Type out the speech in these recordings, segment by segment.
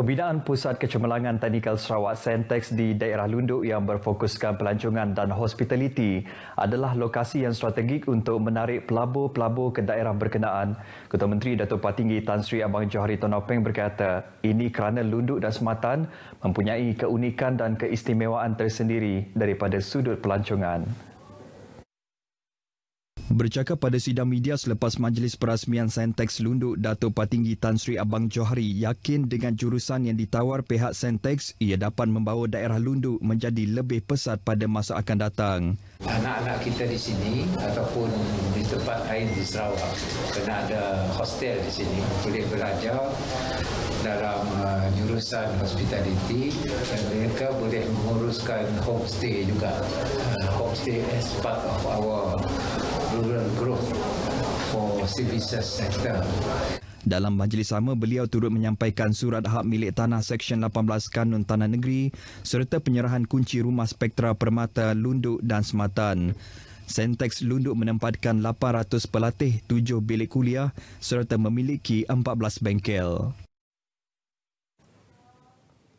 Pembinaan Pusat Kecemerlangan Teknikal Sarawak Sentex di daerah Lunduk yang berfokuskan pelancongan dan hospitaliti adalah lokasi yang strategik untuk menarik pelabur-pelabur ke daerah berkenaan. Ketua Menteri Datuk Patinggi Tan Sri Abang Johari Tonopeng berkata, ini kerana Lunduk dan Sematan mempunyai keunikan dan keistimewaan tersendiri daripada sudut pelancongan bercakap pada sidang media selepas majlis perasmian Sentex Lunduk Dato Patinggi Tan Sri Abang Johari yakin dengan jurusan yang ditawar pihak Sentex ia dapat membawa daerah Lunduk menjadi lebih pesat pada masa akan datang. Anak-anak kita di sini ataupun di tempat lain di Sarawak kena ada hostel di sini boleh belajar dalam uh, jurusan hospitality dan mereka boleh menguruskan homestay juga. Uh, homestay as part of our program growth for services sector. Dalam majlis sama, beliau turut menyampaikan surat hak milik tanah Seksyen 18 Kanun Tanah Negeri serta penyerahan kunci rumah spektra permata Lunduk dan Sematan. Sentex Lunduk menempatkan 800 pelatih, 7 bilik kuliah serta memiliki 14 bengkel.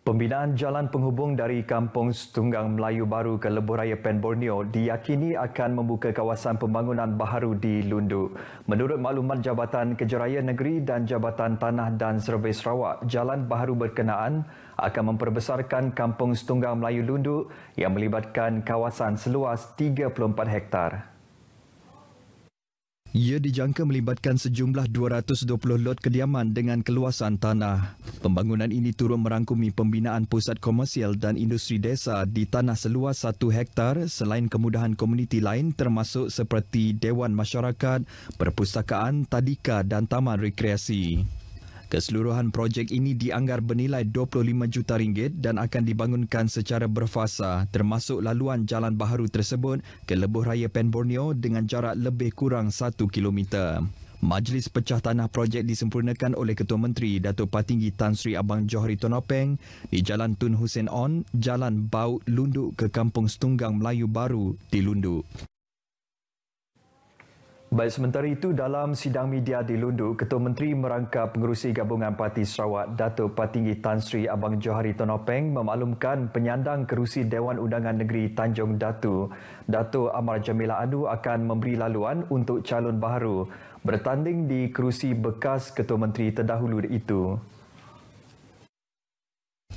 Pembinaan jalan penghubung dari Kampung Setunggang Melayu Baru ke Lebuh Raya Pen Borneo diyakini akan membuka kawasan pembangunan baharu di Lundu. Menurut maklumat Jabatan Kejeraya Negeri dan Jabatan Tanah dan Survei Sarawak, jalan baharu berkenaan akan memperbesarkan Kampung Setunggang Melayu Lundu yang melibatkan kawasan seluas 34 hektar. Ia dijangka melibatkan sejumlah 220 lot kediaman dengan keluasan tanah. Pembangunan ini turut merangkumi pembinaan pusat komersial dan industri desa di tanah seluas satu hektar selain kemudahan komuniti lain termasuk seperti Dewan Masyarakat, Perpustakaan, Tadika dan Taman Rekreasi. Keseluruhan projek ini dianggar bernilai 25 juta ringgit dan akan dibangunkan secara berfasa termasuk laluan jalan baharu tersebut ke lebuh raya Pen Borneo dengan jarak lebih kurang 1 kilometer. Majlis Pecah Tanah Projek disempurnakan oleh Ketua Menteri Datuk Patinggi Tan Sri Abang Johari Tonopeng di Jalan Tun Hussein On, Jalan Bau Lunduk ke Kampung Setunggang Melayu Baru di Lunduk. Baik, sementara itu dalam sidang media di Lundu, Ketua Menteri merangkap pengurusi gabungan Parti Sarawak Dato' Patinggi Tan Sri Abang Johari Tonopeng memaklumkan penyandang kerusi Dewan Undangan Negeri Tanjung Datu, Dato' Amar Jamila Anu akan memberi laluan untuk calon baru bertanding di kerusi bekas Ketua Menteri terdahulu itu.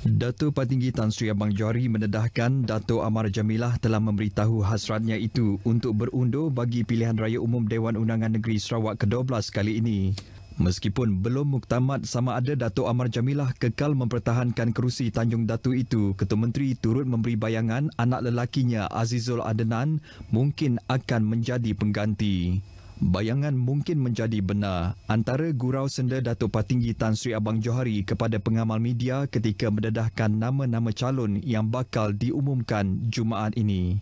Dato' Patinggi Tan Sri Abang Johari mendedahkan Dato' Amar Jamilah telah memberitahu hasratnya itu untuk berundur bagi pilihan raya umum Dewan Undangan Negeri Sarawak ke-12 kali ini. Meskipun belum muktamad sama ada Dato' Amar Jamilah kekal mempertahankan kerusi Tanjung Datu itu, Ketua Menteri turut memberi bayangan anak lelakinya Azizul Adenan mungkin akan menjadi pengganti. Bayangan mungkin menjadi benar antara gurau senda Dato' Patinggi Tan Sri Abang Johari kepada pengamal media ketika mendedahkan nama-nama calon yang bakal diumumkan Jumaat ini.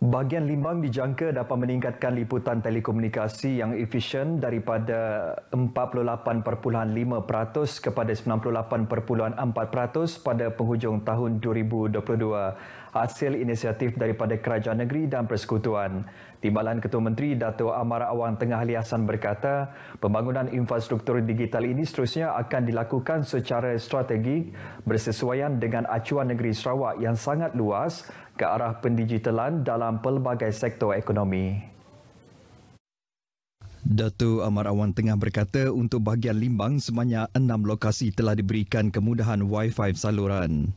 Bahagian limbang dijangka dapat meningkatkan liputan telekomunikasi yang efisien daripada 48.5% kepada 98.4% pada penghujung tahun 2022 hasil inisiatif daripada kerajaan negeri dan persekutuan. Timbalan Ketua Menteri Dato Amar Awang Tengah Ali berkata, pembangunan infrastruktur digital ini seterusnya akan dilakukan secara strategik bersesuaian dengan acuan negeri Sarawak yang sangat luas ke arah pendigitalan dalam pelbagai sektor ekonomi. Datu Amar Awan Tengah berkata untuk bahagian Limbang sebanyak enam lokasi telah diberikan kemudahan Wi-Fi saluran.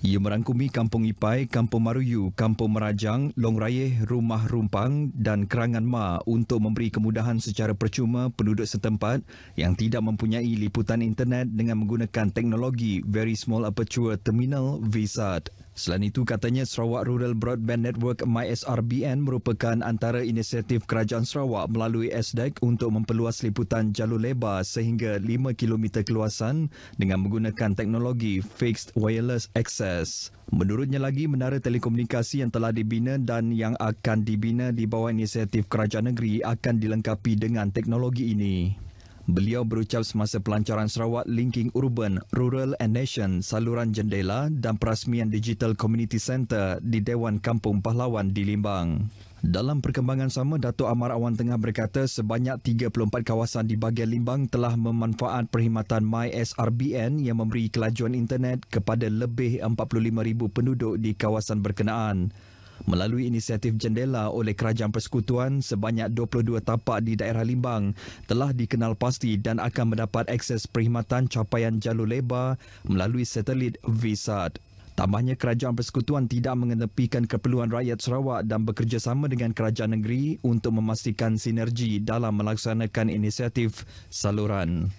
Ia merangkumi Kampung Ipai, Kampung Maruyu, Kampung Merajang, Long Rayeh, Rumah Rumpang dan Kerangan Ma untuk memberi kemudahan secara percuma penduduk setempat yang tidak mempunyai liputan internet dengan menggunakan teknologi Very Small Aperture Terminal VSAT. Selain itu katanya Sarawak Rural Broadband Network MySRBN merupakan antara inisiatif kerajaan Sarawak melalui SDEC untuk memperluas liputan jalur lebar sehingga 5 km keluasan dengan menggunakan teknologi Fixed Wireless Access. Menurutnya lagi, menara telekomunikasi yang telah dibina dan yang akan dibina di bawah inisiatif kerajaan negeri akan dilengkapi dengan teknologi ini. Beliau berucap semasa pelancaran Sarawak Linking Urban, Rural and Nation saluran jendela dan perasmian Digital Community Center di Dewan Kampung Pahlawan di Limbang. Dalam perkembangan sama, Datuk Amar Awan Tengah berkata sebanyak 34 kawasan di bahagian Limbang telah memanfaat perkhidmatan MySRBN yang memberi kelajuan internet kepada lebih 45,000 penduduk di kawasan berkenaan. Melalui inisiatif jendela oleh Kerajaan Persekutuan, sebanyak 22 tapak di daerah Limbang telah dikenal pasti dan akan mendapat akses perkhidmatan capaian jalur lebar melalui satelit VSAT. Tambahnya kerajaan persekutuan tidak mengenepikan keperluan rakyat Sarawak dan bekerjasama dengan kerajaan negeri untuk memastikan sinergi dalam melaksanakan inisiatif saluran.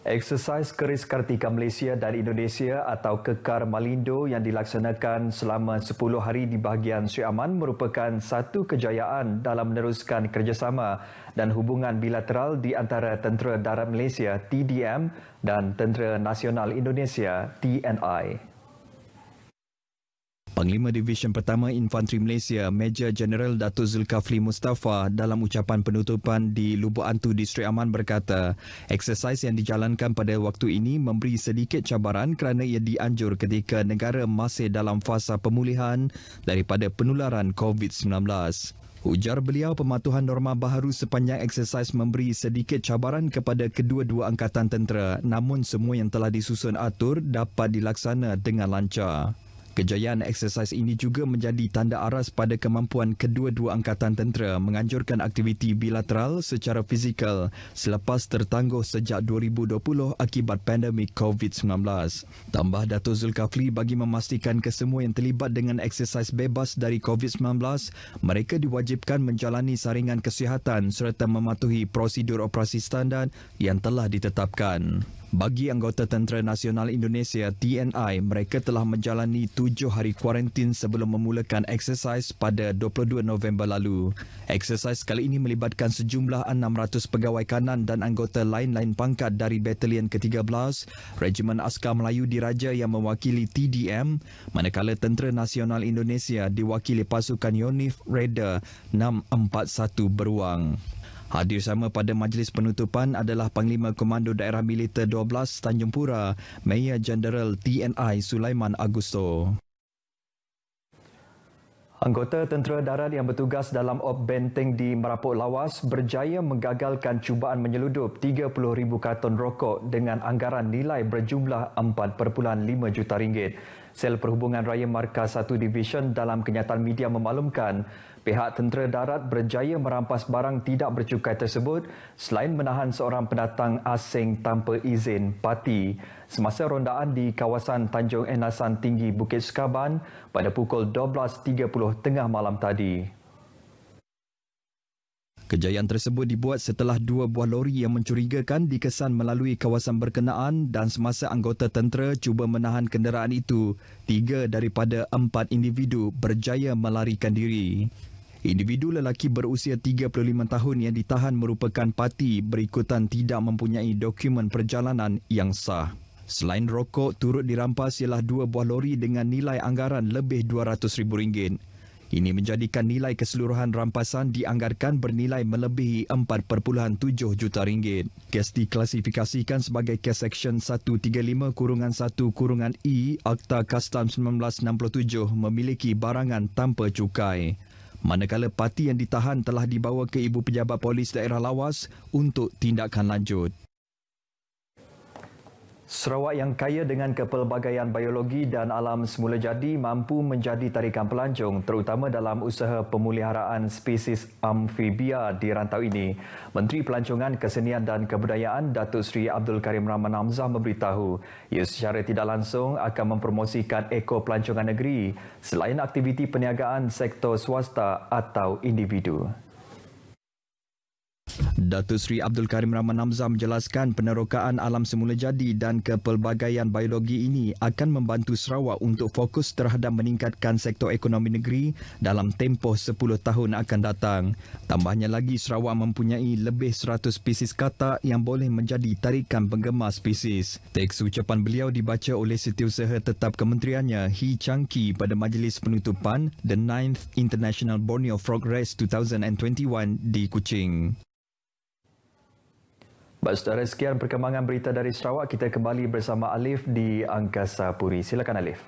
Eksersis Keris Kartika Malaysia dan Indonesia atau Kekar Malindo yang dilaksanakan selama 10 hari di bahagian Sri Aman merupakan satu kejayaan dalam meneruskan kerjasama dan hubungan bilateral di antara Tentera Darat Malaysia TDM dan Tentera Nasional Indonesia TNI. Panglima Division Pertama Infanteri Malaysia, Major General Datuk Zulkafli Mustafa dalam ucapan penutupan di Lubuk Antu Distrik Aman berkata, eksersis yang dijalankan pada waktu ini memberi sedikit cabaran kerana ia dianjur ketika negara masih dalam fasa pemulihan daripada penularan COVID-19. Ujar beliau pematuhan norma baharu sepanjang eksersis memberi sedikit cabaran kepada kedua-dua angkatan tentera namun semua yang telah disusun atur dapat dilaksana dengan lancar. Kejayaan eksersis ini juga menjadi tanda aras pada kemampuan kedua-dua angkatan tentera menganjurkan aktiviti bilateral secara fizikal selepas tertangguh sejak 2020 akibat pandemik COVID-19. Tambah Dato' Zulkafli bagi memastikan kesemua yang terlibat dengan eksersis bebas dari COVID-19, mereka diwajibkan menjalani saringan kesihatan serta mematuhi prosedur operasi standar yang telah ditetapkan. Bagi anggota Tentera Nasional Indonesia TNI, mereka telah menjalani tujuh hari kuarantin sebelum memulakan eksersis pada 22 November lalu. Eksersis kali ini melibatkan sejumlah 600 pegawai kanan dan anggota lain-lain pangkat dari Batalion ke-13, Regimen Askar Melayu Diraja yang mewakili TDM, manakala Tentera Nasional Indonesia diwakili pasukan Yonif Raider 641 Beruang. Hadir sama pada majlis penutupan adalah Panglima Komando Daerah Militer 12 Tanjung Pura, Mayor Jenderal TNI Sulaiman Agusto. Anggota tentera darat yang bertugas dalam op benteng di Merapuk Lawas berjaya menggagalkan cubaan menyeludup 30,000 karton rokok dengan anggaran nilai berjumlah 4.5 juta ringgit. Sel Perhubungan Raya Markas 1 Division dalam kenyataan media memaklumkan pihak tentera darat berjaya merampas barang tidak bercukai tersebut selain menahan seorang pendatang asing tanpa izin parti. Semasa rondaan di kawasan Tanjung Enasan Tinggi Bukit Sekaban pada pukul 12.30 tengah malam tadi. Kejayaan tersebut dibuat setelah dua buah lori yang mencurigakan dikesan melalui kawasan berkenaan dan semasa anggota tentera cuba menahan kenderaan itu, tiga daripada empat individu berjaya melarikan diri. Individu lelaki berusia 35 tahun yang ditahan merupakan parti berikutan tidak mempunyai dokumen perjalanan yang sah. Selain rokok, turut dirampas ialah dua buah lori dengan nilai anggaran lebih RM200,000. Ini menjadikan nilai keseluruhan rampasan dianggarkan bernilai melebihi 4.7 juta ringgit. Kes diklasifikasikan sebagai kes seksyen 135 kurungan 1 kurungan E Akta Kastam 1967 memiliki barangan tanpa cukai. Manakala parti yang ditahan telah dibawa ke Ibu Pejabat Polis Daerah Lawas untuk tindakan lanjut. Sarawak yang kaya dengan kepelbagaian biologi dan alam semula jadi mampu menjadi tarikan pelancong terutama dalam usaha pemuliharaan spesies amfibia di rantau ini. Menteri Pelancongan Kesenian dan Kebudayaan Datuk Seri Abdul Karim Rahman Hamzah memberitahu ia secara tidak langsung akan mempromosikan eko pelancongan negeri selain aktiviti perniagaan sektor swasta atau individu. Datuk Seri Abdul Karim Rahman Hamzah menjelaskan penerokaan alam semula jadi dan kepelbagaian biologi ini akan membantu Sarawak untuk fokus terhadap meningkatkan sektor ekonomi negeri dalam tempoh 10 tahun akan datang. Tambahnya lagi, Sarawak mempunyai lebih 100 spesies kata yang boleh menjadi tarikan penggemar spesies. Teks ucapan beliau dibaca oleh setiausaha tetap kementeriannya, Hi Chang Ki, pada majlis penutupan The 9th International Borneo Frog Race 2021 di Kuching. Baik, saudara, sekian perkembangan berita dari Sarawak. Kita kembali bersama Alif di Angkasa Puri. Silakan, Alif.